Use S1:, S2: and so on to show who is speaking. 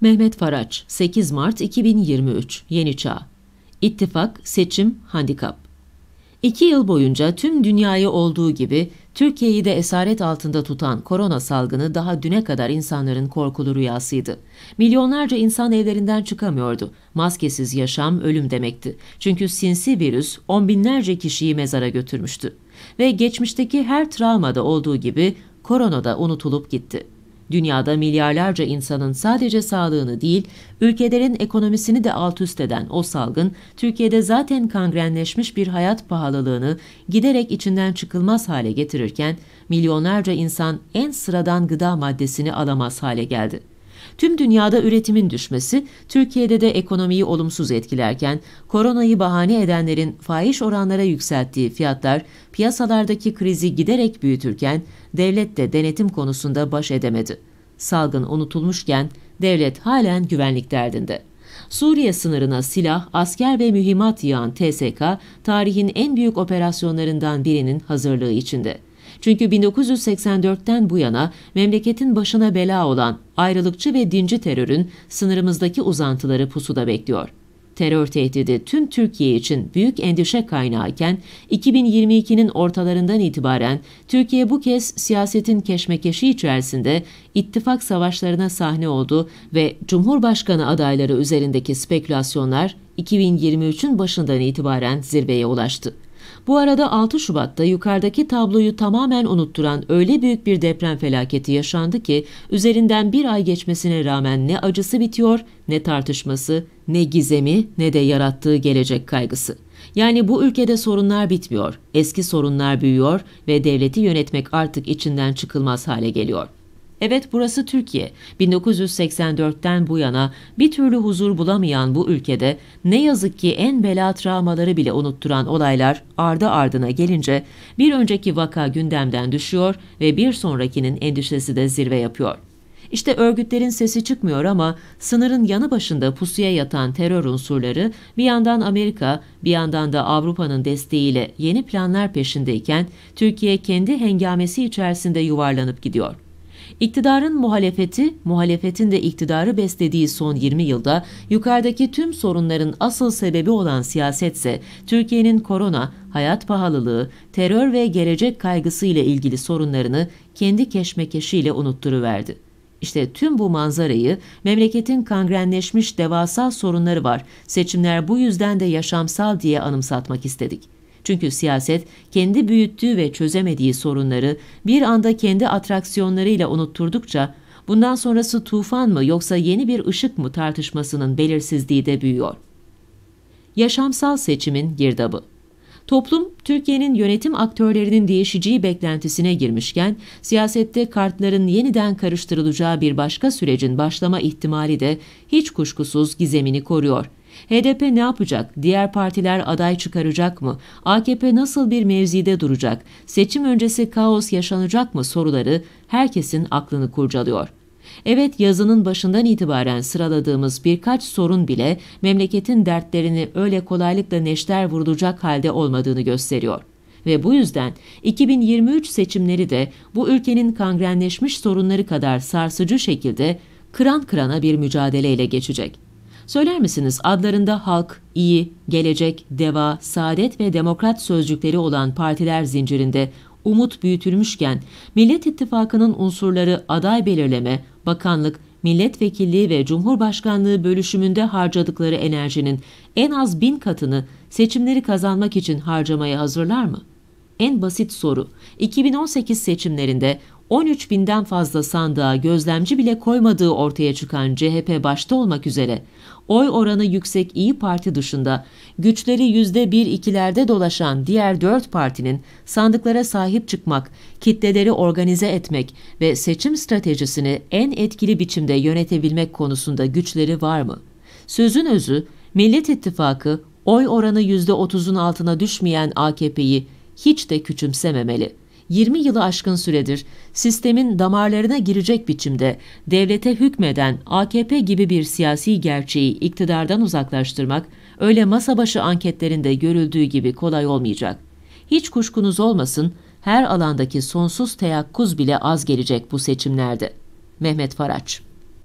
S1: Mehmet Faraç, 8 Mart 2023, Yeni Çağ. İttifak, seçim, handikap. İki yıl boyunca tüm dünyayı olduğu gibi Türkiye'yi de esaret altında tutan korona salgını daha düne kadar insanların korkulu rüyasıydı. Milyonlarca insan evlerinden çıkamıyordu. Maskesiz yaşam ölüm demekti. Çünkü sinsi virüs on binlerce kişiyi mezara götürmüştü. Ve geçmişteki her travmada olduğu gibi korona da unutulup gitti. Dünyada milyarlarca insanın sadece sağlığını değil, ülkelerin ekonomisini de alt üst eden o salgın, Türkiye'de zaten kangrenleşmiş bir hayat pahalılığını giderek içinden çıkılmaz hale getirirken, milyonlarca insan en sıradan gıda maddesini alamaz hale geldi. Tüm dünyada üretimin düşmesi, Türkiye'de de ekonomiyi olumsuz etkilerken, koronayı bahane edenlerin faiz oranlara yükselttiği fiyatlar, piyasalardaki krizi giderek büyütürken, devlet de denetim konusunda baş edemedi. Salgın unutulmuşken, devlet halen güvenlik derdinde. Suriye sınırına silah, asker ve mühimmat yığan TSK, tarihin en büyük operasyonlarından birinin hazırlığı içinde. Çünkü 1984'ten bu yana memleketin başına bela olan ayrılıkçı ve dinci terörün sınırımızdaki uzantıları pusuda bekliyor. Terör tehdidi tüm Türkiye için büyük endişe kaynağıken 2022'nin ortalarından itibaren Türkiye bu kez siyasetin keşmekeşi içerisinde ittifak savaşlarına sahne oldu ve Cumhurbaşkanı adayları üzerindeki spekülasyonlar 2023'ün başından itibaren zirveye ulaştı. Bu arada 6 Şubat'ta yukarıdaki tabloyu tamamen unutturan öyle büyük bir deprem felaketi yaşandı ki üzerinden bir ay geçmesine rağmen ne acısı bitiyor, ne tartışması, ne gizemi, ne de yarattığı gelecek kaygısı. Yani bu ülkede sorunlar bitmiyor, eski sorunlar büyüyor ve devleti yönetmek artık içinden çıkılmaz hale geliyor. Evet burası Türkiye. 1984'ten bu yana bir türlü huzur bulamayan bu ülkede ne yazık ki en bela travmaları bile unutturan olaylar ardı ardına gelince bir önceki vaka gündemden düşüyor ve bir sonrakinin endişesi de zirve yapıyor. İşte örgütlerin sesi çıkmıyor ama sınırın yanı başında pusuya yatan terör unsurları bir yandan Amerika, bir yandan da Avrupa'nın desteğiyle yeni planlar peşindeyken Türkiye kendi hengamesi içerisinde yuvarlanıp gidiyor. İktidarın muhalefeti, muhalefetin de iktidarı beslediği son 20 yılda yukarıdaki tüm sorunların asıl sebebi olan siyasetse Türkiye'nin korona, hayat pahalılığı, terör ve gelecek kaygısı ile ilgili sorunlarını kendi keşmekeşiyle unutturuverdi. İşte tüm bu manzarayı memleketin kangrenleşmiş devasa sorunları var. Seçimler bu yüzden de yaşamsal diye anımsatmak istedik. Çünkü siyaset kendi büyüttüğü ve çözemediği sorunları bir anda kendi atraksiyonlarıyla unutturdukça bundan sonrası tufan mı yoksa yeni bir ışık mı tartışmasının belirsizliği de büyüyor. Yaşamsal seçimin girdabı Toplum, Türkiye'nin yönetim aktörlerinin değişeceği beklentisine girmişken, siyasette kartların yeniden karıştırılacağı bir başka sürecin başlama ihtimali de hiç kuşkusuz gizemini koruyor. HDP ne yapacak? Diğer partiler aday çıkaracak mı? AKP nasıl bir mevzide duracak? Seçim öncesi kaos yaşanacak mı soruları herkesin aklını kurcalıyor. Evet yazının başından itibaren sıraladığımız birkaç sorun bile memleketin dertlerini öyle kolaylıkla neşter vurulacak halde olmadığını gösteriyor. Ve bu yüzden 2023 seçimleri de bu ülkenin kangrenleşmiş sorunları kadar sarsıcı şekilde kıran kırana bir mücadeleyle geçecek. Söyler misiniz adlarında halk, iyi, gelecek, deva, saadet ve demokrat sözcükleri olan partiler zincirinde umut büyütülmüşken Millet İttifakı'nın unsurları aday belirleme, bakanlık, milletvekilliği ve cumhurbaşkanlığı bölüşümünde harcadıkları enerjinin en az bin katını seçimleri kazanmak için harcamaya hazırlar mı?'' en basit soru. 2018 seçimlerinde 13 binden fazla sandığa gözlemci bile koymadığı ortaya çıkan CHP başta olmak üzere oy oranı yüksek İyi Parti dışında güçleri %1-2'lerde dolaşan diğer 4 partinin sandıklara sahip çıkmak, kitleleri organize etmek ve seçim stratejisini en etkili biçimde yönetebilmek konusunda güçleri var mı? Sözün özü Millet İttifakı oy oranı %30'un altına düşmeyen AKP'yi hiç de küçümsememeli. 20 yılı aşkın süredir sistemin damarlarına girecek biçimde devlete hükmeden AKP gibi bir siyasi gerçeği iktidardan uzaklaştırmak öyle masa başı anketlerinde görüldüğü gibi kolay olmayacak. Hiç kuşkunuz olmasın her alandaki sonsuz teyakkuz bile az gelecek bu seçimlerde. Mehmet Faraç